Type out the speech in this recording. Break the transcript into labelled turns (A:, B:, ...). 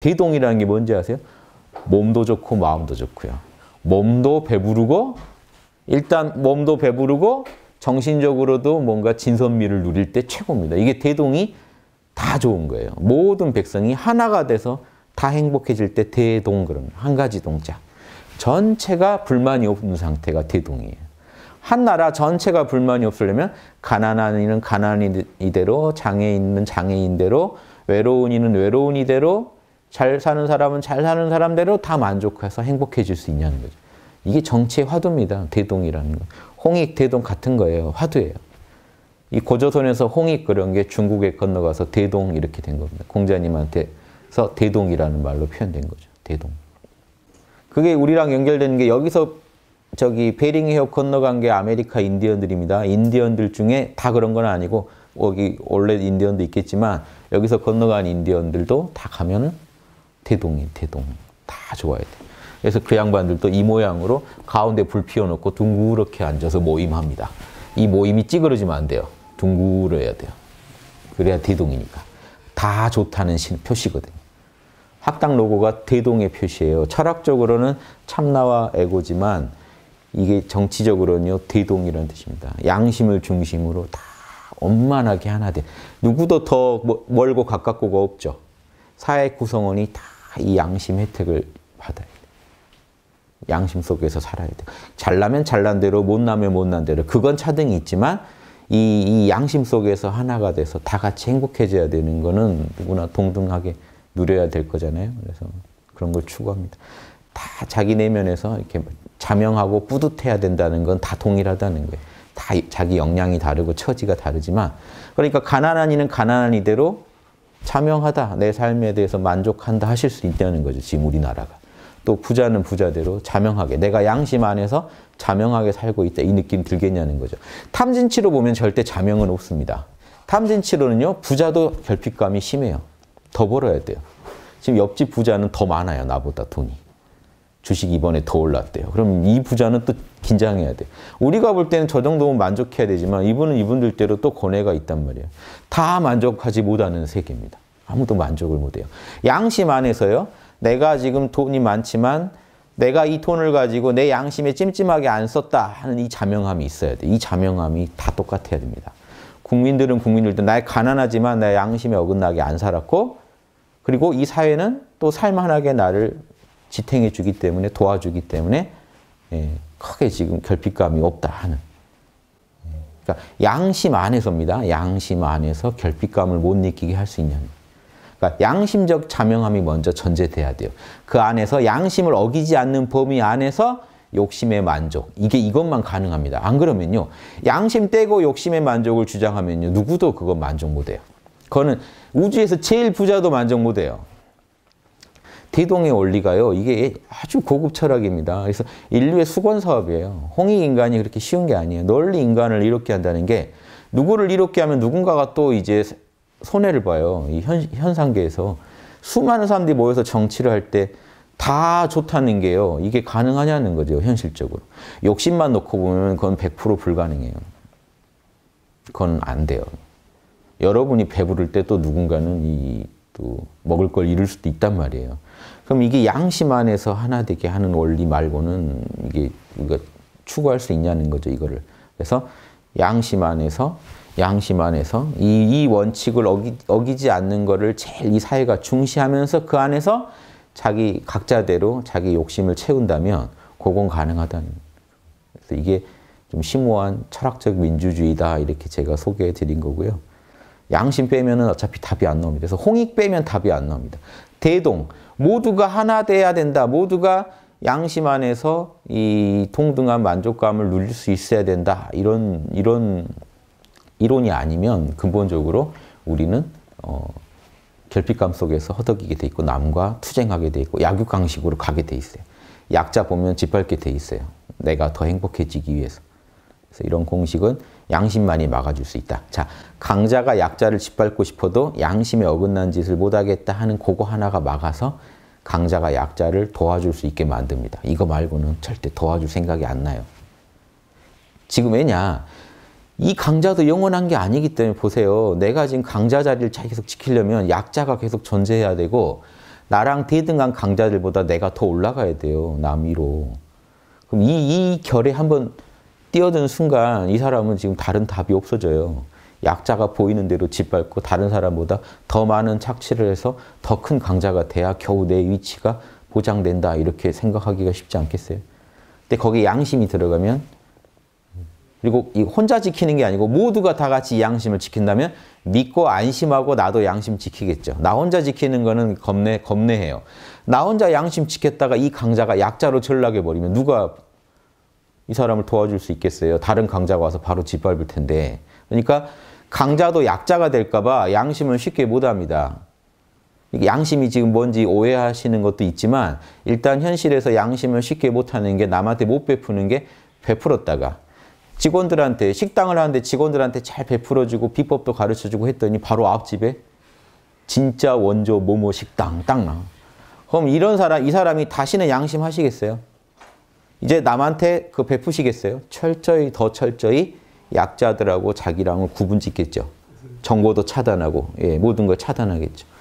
A: 대동이라는 게 뭔지 아세요? 몸도 좋고 마음도 좋고요. 몸도 배부르고 일단 몸도 배부르고 정신적으로도 뭔가 진선미를 누릴 때 최고입니다. 이게 대동이 다 좋은 거예요. 모든 백성이 하나가 돼서 다 행복해질 때 대동 그런한 가지 동작. 전체가 불만이 없는 상태가 대동이에요. 한 나라 전체가 불만이 없으려면 가난한 이는 가난한 이대로 장애인은 장애인대로 외로운 이는 외로운 이대로 잘 사는 사람은 잘 사는 사람대로 다 만족해서 행복해질 수 있냐는 거죠. 이게 정치의 화두입니다. 대동이라는 거. 홍익 대동 같은 거예요. 화두예요. 이 고조선에서 홍익 그런 게 중국에 건너가서 대동 이렇게 된 겁니다. 공자님한테서 대동이라는 말로 표현된 거죠. 대동. 그게 우리랑 연결되는 게 여기서 저기 베링해협 건너간 게 아메리카 인디언들입니다. 인디언들 중에 다 그런 건 아니고 여기 원래 인디언도 있겠지만 여기서 건너간 인디언들도 다 가면은 태동이 태동 다 좋아야 돼. 그래서 그 양반들도 이 모양으로 가운데 불 피워놓고 둥그렇게 앉아서 모임합니다. 이 모임이 찌그러지면 안 돼요. 둥그러야 돼요. 그래야 대동이니까. 다 좋다는 신 표시거든요. 학당 로고가 대동의 표시예요. 철학적으로는 참나와 에고지만 이게 정치적으로는요 대동이라는 뜻입니다. 양심을 중심으로 다 원만하게 하나 돼. 누구도 더 뭐, 멀고 가깝고가 없죠. 사회 구성원이 다 아, 이 양심 혜택을 받아야 돼. 양심 속에서 살아야 돼. 잘나면 잘난 대로, 못나면 못난 대로. 그건 차등이 있지만 이, 이 양심 속에서 하나가 돼서 다 같이 행복해져야 되는 거는 누구나 동등하게 누려야 될 거잖아요. 그래서 그런 걸 추구합니다. 다 자기 내면에서 이렇게 자명하고 뿌듯해야 된다는 건 다 동일하다는 거예요. 다 자기 역량이 다르고 처지가 다르지만 그러니까 가난한 이는 가난한 이대로 자명하다, 내 삶에 대해서 만족한다 하실 수 있다는 거죠. 지금 우리나라가. 또 부자는 부자대로 자명하게 내가 양심 안에서 자명하게 살고 있다 이 느낌 들겠냐는 거죠. 탐진치로 보면 절대 자명은 없습니다. 탐진치로는요 부자도 결핍감이 심해요. 더 벌어야 돼요. 지금 옆집 부자는 더 많아요 나보다 돈이. 주식 이번에 더 올랐대요. 그럼 이 부자는 또 긴장해야 돼. 우리가 볼 때는 저 정도면 만족해야 되지만 이분은 이분들대로 또 고뇌가 있단 말이에요. 다 만족하지 못하는 세계입니다. 아무도 만족을 못해요. 양심 안에서요. 내가 지금 돈이 많지만 내가 이 돈을 가지고 내 양심에 찜찜하게 안 썼다 하는 이 자명함이 있어야 돼. 이 자명함이 다 똑같아야 됩니다. 국민들은 국민들도 나의 가난하지만 나 양심에 어긋나게 안 살았고 그리고 이 사회는 또 살만하게 나를 지탱해 주기 때문에 도와주기 때문에 예, 크게 지금 결핍감이 없다 하는 예, 그러니까 양심 안에서입니다. 양심 안에서 결핍감을 못 느끼게 할 수 있는 그러니까 양심적 자명함이 먼저 전제돼야 돼요. 그 안에서 양심을 어기지 않는 범위 안에서 욕심의 만족. 이게 이것만 가능합니다. 안 그러면요. 양심 떼고 욕심의 만족을 주장하면요. 누구도 그건 만족 못 해요. 그거는 우주에서 제일 부자도 만족 못 해요. 대동의 원리가요. 이게 아주 고급 철학입니다. 그래서 인류의 수건 사업이에요. 홍익 인간이 그렇게 쉬운 게 아니에요. 널리 인간을 이롭게 한다는 게 누구를 이롭게 하면 누군가가 또 이제 손해를 봐요. 이 현, 현상계에서 수많은 사람들이 모여서 정치를 할 때 다 좋다는 게요. 이게 가능하냐는 거죠. 현실적으로. 욕심만 놓고 보면 그건 100% 불가능해요. 그건 안 돼요. 여러분이 배부를 때 또 누군가는 이수 먹을 걸 잃을 수도 있단 말이에요. 그럼 이게 양심 안에서 하나 되게 하는 원리 말고는 이게 우리가 추구할 수 있냐는 거죠, 이거를. 그래서 양심 안에서 양심 안에서 이, 이 원칙을 어기, 지 않는 거를 제일 이 사회가 중시하면서 그 안에서 자기 각자대로 자기 욕심을 채운다면 그건 가능하다는 그래서 이게 좀 심오한 철학적 민주주의다 이렇게 제가 소개해 드린 거고요. 양심 빼면은 어차피 답이 안 나옵니다. 그래서 홍익 빼면 답이 안 나옵니다. 대동 모두가 하나 돼야 된다. 모두가 양심 안에서 이 동등한 만족감을 누릴 수 있어야 된다. 이런 이런 이론이 아니면 근본적으로 우리는 어, 결핍감 속에서 허덕이게 돼 있고 남과 투쟁하게 돼 있고 약육강식으로 가게 돼 있어요. 약자 보면 짓밟게 돼 있어요. 내가 더 행복해지기 위해서. 그래서 이런 공식은 양심만이 막아줄 수 있다. 자, 강자가 약자를 짓밟고 싶어도 양심에 어긋난 짓을 못하겠다 하는 그거 하나가 막아서 강자가 약자를 도와줄 수 있게 만듭니다. 이거 말고는 절대 도와줄 생각이 안 나요. 지금 왜냐? 이 강자도 영원한 게 아니기 때문에 보세요. 내가 지금 강자 자리를 계속 지키려면 약자가 계속 존재해야 되고 나랑 대등한 강자들보다 내가 더 올라가야 돼요. 남 위로. 그럼 이, 이 결에 한번 뛰어든 순간 이 사람은 지금 다른 답이 없어져요. 약자가 보이는 대로 짓밟고 다른 사람보다 더 많은 착취를 해서 더 큰 강자가 돼야 겨우 내 위치가 보장된다 이렇게 생각하기가 쉽지 않겠어요. 근데 거기에 양심이 들어가면 그리고 혼자 지키는 게 아니고 모두가 다 같이 양심을 지킨다면 믿고 안심하고 나도 양심 지키겠죠. 나 혼자 지키는 거는 겁내, 겁내해요. 나 혼자 양심 지켰다가 이 강자가 약자로 전락해 버리면 누가 이 사람을 도와줄 수 있겠어요? 다른 강자가 와서 바로 짓밟을 텐데. 그러니까 강자도 약자가 될까봐 양심을 쉽게 못합니다. 양심이 지금 뭔지 오해하시는 것도 있지만 일단 현실에서 양심을 쉽게 못하는 게 남한테 못 베푸는 게 베풀었다가 직원들한테 식당을 하는데 직원들한테 잘 베풀어주고 비법도 가르쳐주고 했더니 바로 앞집에 진짜 원조 모모 식당 땅 나. 그럼 이런 사람 이 사람이 다시는 양심하시겠어요? 이제 남한테 그 베푸시겠어요? 철저히 더 철저히 약자들하고 자기랑을 구분짓겠죠. 정보도 차단하고 예, 모든 걸 차단하겠죠.